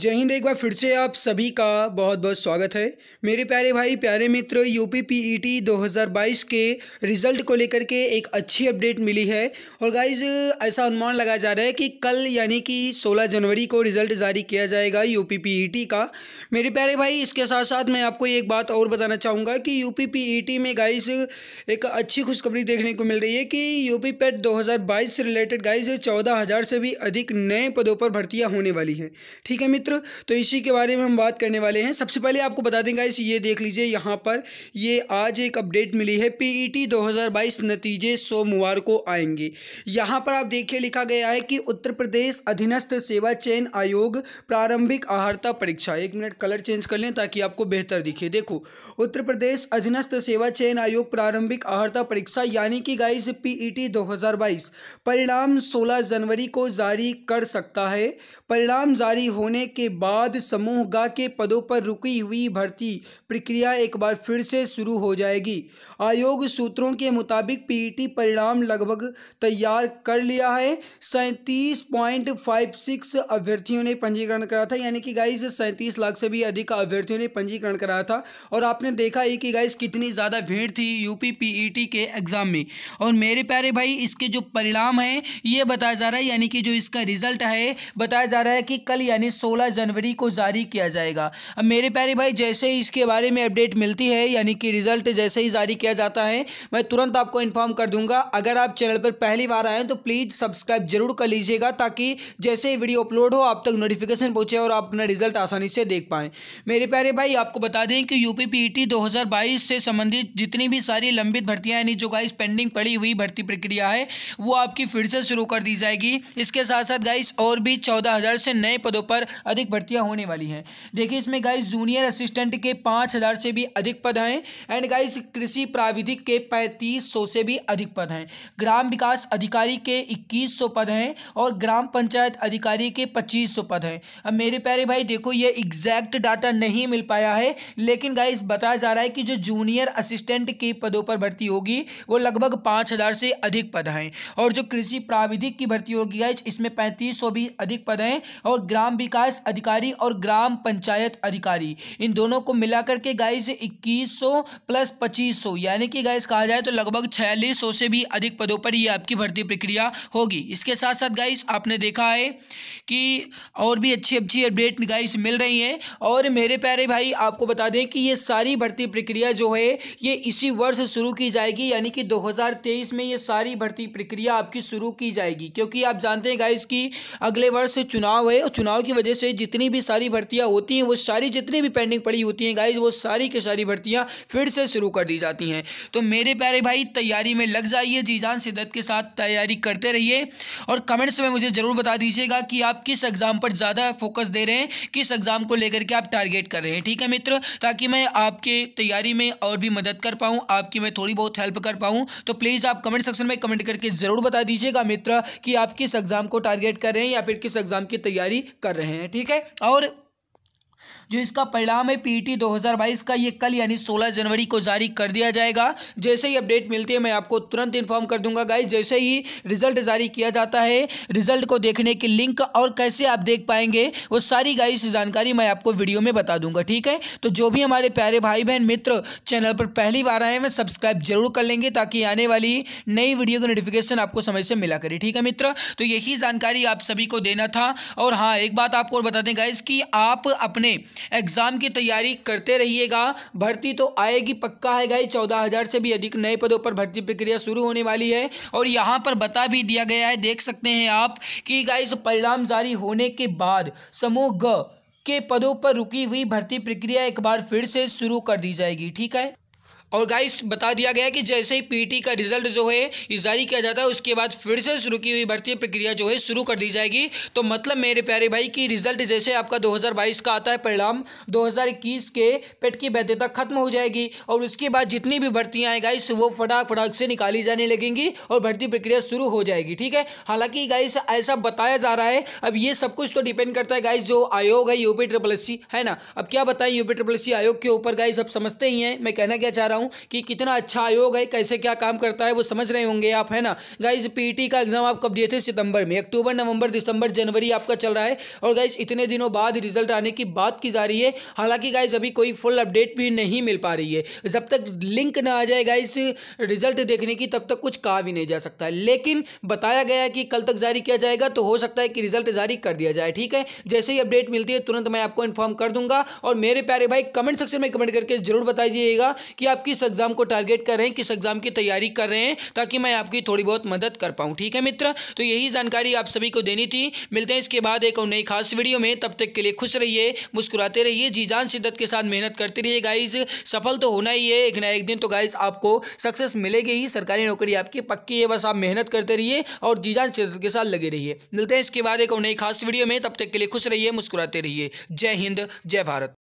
जय हिंद एक बार फिर से आप सभी का बहुत बहुत स्वागत है मेरे प्यारे भाई प्यारे मित्र U P P E T दो के रिज़ल्ट को लेकर के एक अच्छी अपडेट मिली है और गाइज ऐसा अनुमान लगाया जा रहा है कि कल यानी कि 16 जनवरी को रिज़ल्ट जारी किया जाएगा U P P E T का मेरे प्यारे भाई इसके साथ साथ मैं आपको एक बात और बताना चाहूँगा कि U P P E T में गाइज एक अच्छी खुशखबरी देखने को मिल रही है कि यू पी पैट दो से रिलेटेड गाइज चौदह से भी अधिक नए पदों पर भर्तियाँ होने वाली हैं ठीक है मित्र क्षेत्र तो इसी के बारे में हम बात करने वाले हैं सबसे पहले आपको बता देंगे इस ये देख लीजिए यहाँ पर ये आज एक अपडेट मिली है पीईटी e 2022 नतीजे सोमवार को आएंगे यहाँ पर आप देखिए लिखा गया है कि उत्तर प्रदेश अधीनस्थ सेवा चयन आयोग प्रारंभिक आहारता परीक्षा एक मिनट कलर चेंज कर लें ताकि आपको बेहतर दिखे देखो उत्तर प्रदेश अधीनस्थ सेवा चयन आयोग प्रारंभिक आहारता परीक्षा यानी कि गाइस पीईटी 2022 परिणाम 16 जनवरी को जारी कर सकता है परिणाम जारी होने के बाद समूह गा के पदों पर रुकी हुई भर्ती प्रक्रिया एक बार फिर से शुरू हो जाएगी आयोग सूत्रों के मुताबिक पीईटी परिणाम लगभग तैयार कर लिया है सैंतीस पॉइंट फाइव सिक्स अभ्यर्थियों ने पंजीकरण कराया था यानी कि गाइस सैंतीस लाख से भी अधिक अभ्यर्थियों ने पंजीकरण कराया था और आपने देखा ही कि गाइस कितनी ज़्यादा भीड़ थी यूपी पीईटी के एग्ज़ाम में और मेरे प्यारे भाई इसके जो परिणाम है ये बताया जा रहा है यानी कि जो इसका रिजल्ट है बताया जा रहा है कि कल यानी सोलह चौदह जनवरी को जारी किया जाएगा अब मेरे प्यारे भाई जैसे ही इसके बारे में अपडेट मिलती है यानी कि रिजल्ट जैसे ही जारी किया जाता है मैं तुरंत आपको इन्फॉर्म कर दूंगा अगर आप चैनल पर पहली बार आए तो प्लीज़ सब्सक्राइब जरूर कर लीजिएगा ताकि जैसे ही वीडियो अपलोड हो आप तक नोटिफिकेशन पहुंचे और आप अपना रिजल्ट आसानी से देख पाए मेरे प्यारे भाई आपको बता दें कि यूपी पी से संबंधित जितनी भी सारी लंबित भर्तियां यानी जो गाइस पेंडिंग पड़ी हुई भर्ती प्रक्रिया है वो आपकी फिर से शुरू कर दी जाएगी इसके साथ साथ गाइस और भी चौदह हज़ार से नए पदों पर अधिक भर्तियाँ होने वाली हैं देखिए इसमें गाइस जूनियर असिस्टेंट के पाँच हज़ार से भी अधिक पद हैं एंड गाइस कृषि प्राविधिक के पैंतीस सौ से भी अधिक पद हैं ग्राम विकास अधिकारी के इक्कीस सौ पद हैं और ग्राम पंचायत अधिकारी के पच्चीस सौ पद हैं अब मेरे प्यारे भाई देखो ये एग्जैक्ट डाटा नहीं मिल पाया है लेकिन गाइस बताया जा रहा है कि जो जूनियर असिस्टेंट के पदों पर भर्ती होगी वो लगभग पाँच हज़ार से अधिक पद हैं और जो कृषि प्राविधिक की भर्ती होगी गाइज इसमें पैंतीस सौ भी अधिक पद हैं और ग्राम विकास विकास अधिकारी और ग्राम पंचायत अधिकारी इन दोनों को मिलाकर के गाइस 2100 प्लस पच्चीस यानी कि गाइस कहा जाए तो लगभग छियालीस से भी अधिक पदों पर ये आपकी भर्ती प्रक्रिया होगी इसके साथ साथ गाइस आपने देखा है कि और भी अच्छी अच्छी अपडेट गाइस मिल रही हैं और मेरे प्यारे भाई आपको बता दें कि ये सारी भर्ती प्रक्रिया जो है ये इसी वर्ष शुरू की जाएगी यानी कि 2023 में ये सारी भर्ती प्रक्रिया आपकी शुरू की जाएगी क्योंकि आप जानते हैं गाइस कि अगले वर्ष चुनाव है और चुनाव की वजह से से जितनी भी सारी भर्तियाँ होती हैं वो सारी जितनी भी पेंडिंग पड़ी होती हैं गाइज वो सारी की सारी भर्तियाँ फिर से शुरू कर दी जाती हैं तो मेरे प्यारे भाई तैयारी में लग जाइए जीजान शिदत के साथ तैयारी करते रहिए और कमेंट्स में मुझे ज़रूर बता दीजिएगा कि आप किस एग्ज़ाम पर ज़्यादा फोकस दे रहे हैं किस एग्ज़ाम को लेकर के आप टारगेट कर रहे हैं ठीक है मित्र ताकि मैं आपके तैयारी में और भी मदद कर पाऊँ आपकी मैं थोड़ी बहुत हेल्प कर पाऊँ तो प्लीज़ आप कमेंट सेक्शन में कमेंट करके ज़रूर बता दीजिएगा मित्र कि आप किस एग्ज़ाम को टारगेट कर रहे हैं या फिर किस एग्ज़ाम की तैयारी कर रहे हैं ठीक है और जो इसका परिणाम है पीटी 2022 का ये कल यानी 16 जनवरी को जारी कर दिया जाएगा जैसे ही अपडेट मिलती है मैं आपको तुरंत इन्फॉर्म कर दूंगा गाइज जैसे ही रिजल्ट जारी किया जाता है रिजल्ट को देखने की लिंक और कैसे आप देख पाएंगे वो सारी गाइज जानकारी मैं आपको वीडियो में बता दूंगा ठीक है तो जो भी हमारे प्यारे भाई बहन मित्र चैनल पर पहली बार आए हैं सब्सक्राइब जरूर कर लेंगे ताकि आने वाली नई वीडियो की नोटिफिकेशन आपको समय से मिला करे ठीक है मित्र तो यही जानकारी आप सभी को देना था और हाँ एक बात आपको और बता दें गाइज कि आप अपने एग्ज़ाम की तैयारी करते रहिएगा भर्ती तो आएगी पक्का है गाई चौदह हज़ार से भी अधिक नए पदों पर भर्ती प्रक्रिया शुरू होने वाली है और यहाँ पर बता भी दिया गया है देख सकते हैं आप कि गाई परिणाम जारी होने के बाद समूह ग के पदों पर रुकी हुई भर्ती प्रक्रिया एक बार फिर से शुरू कर दी जाएगी ठीक है और गाइस बता दिया गया कि जैसे ही पीटी का रिजल्ट जो है ये जारी किया जाता है उसके बाद फिर से शुरू की हुई भर्ती प्रक्रिया जो है शुरू कर दी जाएगी तो मतलब मेरे प्यारे भाई कि रिजल्ट जैसे आपका 2022 का आता है परिणाम 2021 के पेट की वैधता खत्म हो जाएगी और उसके बाद जितनी भी भर्तियाँ हैं गाइस वो फटाक फटाक से निकाली जाने लगेंगी और भर्ती प्रक्रिया शुरू हो जाएगी ठीक है हालांकि गाइस ऐसा बताया जा रहा है अब ये सब कुछ तो डिपेंड करता है गाइस जो आयोग है यूपी ट्रिपल है ना अब क्या बताएं यूपी ट्रिपल आयोग के ऊपर गाइस अब समझते ही हैं मैं कहना क्या चाह रहा रहा हूँ कि कितना अच्छा आयोग है कैसे क्या काम करता है वो समझ रहे होंगे आप है ना गाइज पी का एग्जाम आप कब दिए थे सितंबर में अक्टूबर नवंबर दिसंबर जनवरी आपका चल रहा है और गाइज इतने दिनों बाद रिजल्ट आने की बात की जा रही है हालांकि गाइज अभी कोई फुल अपडेट भी नहीं मिल पा रही है जब तक लिंक ना आ जाए गाइज रिजल्ट देखने की तब तक कुछ कहा भी नहीं जा सकता है लेकिन बताया गया कि कल तक जारी किया जाएगा तो हो सकता है कि रिजल्ट जारी कर दिया जाए ठीक है जैसे ही अपडेट मिलती है तुरंत मैं आपको इन्फॉर्म कर दूंगा और मेरे प्यारे भाई कमेंट सेक्शन में कमेंट करके जरूर बताइएगा कि आप किस एग्ज़ाम को टारगेट कर रहे हैं किस एग्ज़ाम की तैयारी कर रहे हैं ताकि मैं आपकी थोड़ी बहुत मदद कर पाऊँ ठीक है मित्र तो यही जानकारी आप सभी को देनी थी मिलते हैं इसके बाद एक और नई खास वीडियो में तब तक के लिए खुश रहिए मुस्कुराते रहिए जी जान शिद्दत के साथ मेहनत करते रहिए गाइज सफल तो होना ही है एक ना एक दिन तो गाइज आपको सक्सेस मिलेगी ही सरकारी नौकरी आपकी पक्की है बस आप मेहनत करते रहिए और जी जान शिद्दत के साथ लगे रहिए मिलते हैं इसके बाद एक और नई खास वीडियो में तब तक के लिए खुश रहिए मुस्कुराते रहिए जय हिंद जय भारत